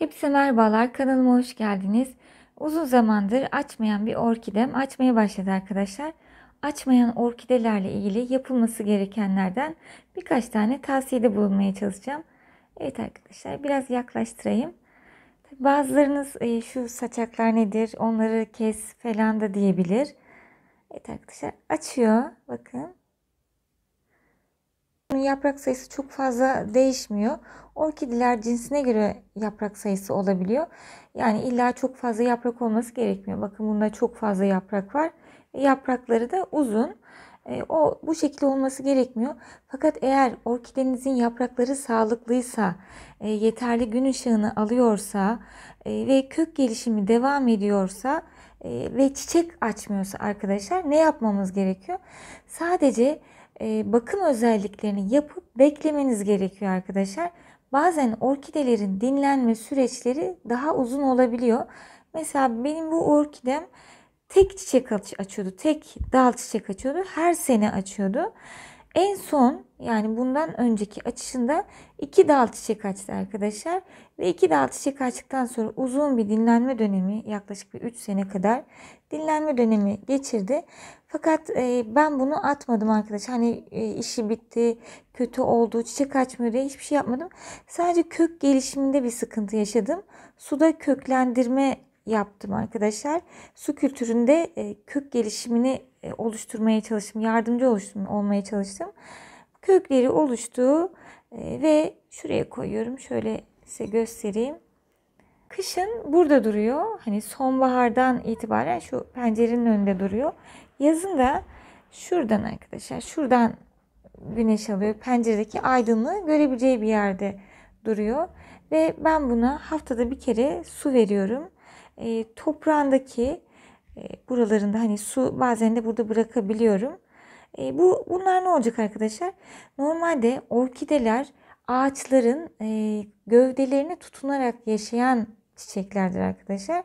Hepsi merhabalar kanalıma hoş geldiniz. Uzun zamandır açmayan bir orkidem açmaya başladı arkadaşlar. Açmayan orkidelerle ilgili yapılması gerekenlerden birkaç tane tavsiyede bulunmaya çalışacağım. Evet arkadaşlar biraz yaklaştırayım. Bazılarınız e, şu saçaklar nedir onları kes falan da diyebilir. Evet arkadaşlar açıyor bakın. Bunun Yaprak sayısı çok fazla değişmiyor. Orkidiler cinsine göre yaprak sayısı olabiliyor. Yani illa çok fazla yaprak olması gerekmiyor. Bakın bunda çok fazla yaprak var. E, yaprakları da uzun. E, o bu şekilde olması gerekmiyor. Fakat eğer orkidenizin yaprakları sağlıklıysa, e, yeterli gün ışığını alıyorsa ve kök gelişimi devam ediyorsa ve çiçek açmıyorsa arkadaşlar ne yapmamız gerekiyor? Sadece ee, bakım özelliklerini yapıp beklemeniz gerekiyor arkadaşlar. Bazen orkidelerin dinlenme süreçleri daha uzun olabiliyor. Mesela benim bu orkidem tek çiçek açıyordu. Tek dal çiçek açıyordu. Her sene açıyordu. En son yani bundan önceki açışında iki dal çiçek açtı arkadaşlar. Ve iki dal çiçek açtıktan sonra uzun bir dinlenme dönemi yaklaşık bir 3 sene kadar dinlenme dönemi geçirdi. Fakat e, ben bunu atmadım arkadaş. Hani e, işi bitti, kötü oldu, çiçek açmıyor diye hiçbir şey yapmadım. Sadece kök gelişiminde bir sıkıntı yaşadım. Suda köklendirme yaptım arkadaşlar. Su kültüründe e, kök gelişimini e, oluşturmaya çalıştım. Yardımcı oluştum, olmaya çalıştım. Kökleri oluştu e, ve şuraya koyuyorum. Şöyle size göstereyim. Kışın burada duruyor. Hani sonbahardan itibaren şu pencerenin önünde duruyor. Yazın da şuradan arkadaşlar şuradan güneş alıyor. Penceredeki aydınlığı görebileceği bir yerde duruyor. Ve ben buna haftada bir kere su veriyorum e, toprağındaki e, buralarında hani su bazen de burada bırakabiliyorum. E, bu bunlar ne olacak arkadaşlar? Normalde orkideler ağaçların e, gövdelerini tutunarak yaşayan çiçeklerdir arkadaşlar.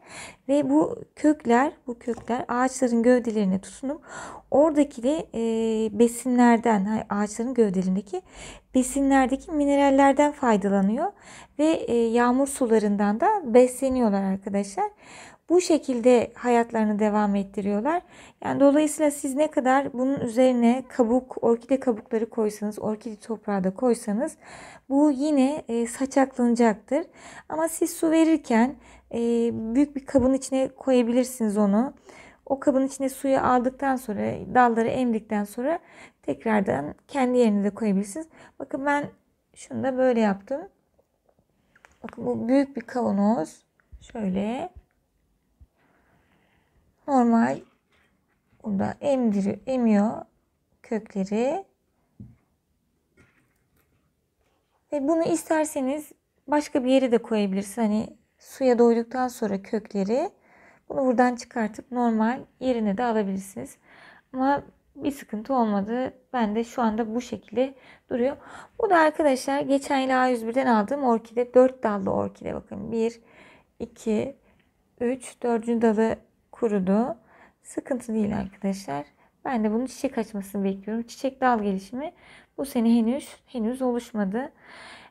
Ve bu kökler, bu kökler ağaçların gövdelerine tutunup oradaki de e, besinlerden, ağaçların gövdelerindeki besinlerdeki minerallerden faydalanıyor ve e, yağmur sularından da besleniyorlar arkadaşlar bu şekilde hayatlarını devam ettiriyorlar. Yani dolayısıyla siz ne kadar bunun üzerine kabuk, orkide kabukları koysanız, orkide toprağı da koysanız bu yine e, saçaklanacaktır. Ama siz su verirken e, büyük bir kabın içine koyabilirsiniz onu. O kabın içine suyu aldıktan sonra, dalları emdikten sonra tekrardan kendi yerine de koyabilirsiniz. Bakın ben şunu da böyle yaptım. Bakın bu büyük bir kavanoz. Şöyle normal burada emdiriyor, emiyor kökleri. Ve bunu isterseniz başka bir yere de koyabilirsiniz. Hani suya doyduktan sonra kökleri bunu buradan çıkartıp normal yerine de alabilirsiniz. Ama bir sıkıntı olmadı. Ben de şu anda bu şekilde duruyor. Bu da arkadaşlar geçen yıl A101'den aldığım orkide. dört dallı orkide bakın. bir, iki, üç, dördüncü dalı kurudu. Sıkıntı değil arkadaşlar. Ben de bunun çiçek açmasını bekliyorum. Çiçek dal gelişimi bu sene henüz henüz oluşmadı.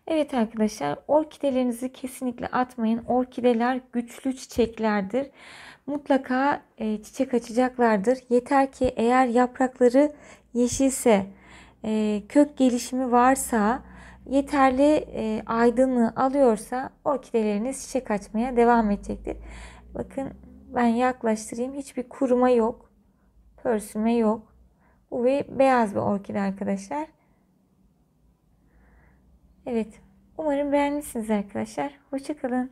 Evet arkadaşlar orkidelerinizi kesinlikle atmayın. Orkideler güçlü çiçeklerdir. Mutlaka e, çiçek açacaklardır. Yeter ki eğer yaprakları yeşilse, e, kök gelişimi varsa, yeterli e, aydınlığı alıyorsa orkideleriniz çiçek açmaya devam edecektir. Bakın ben yaklaştırayım. Hiçbir kuruma yok. Pörsüme yok. Bu bir beyaz bir orkide arkadaşlar. Evet. Umarım beğenmişsiniz arkadaşlar. Hoşçakalın.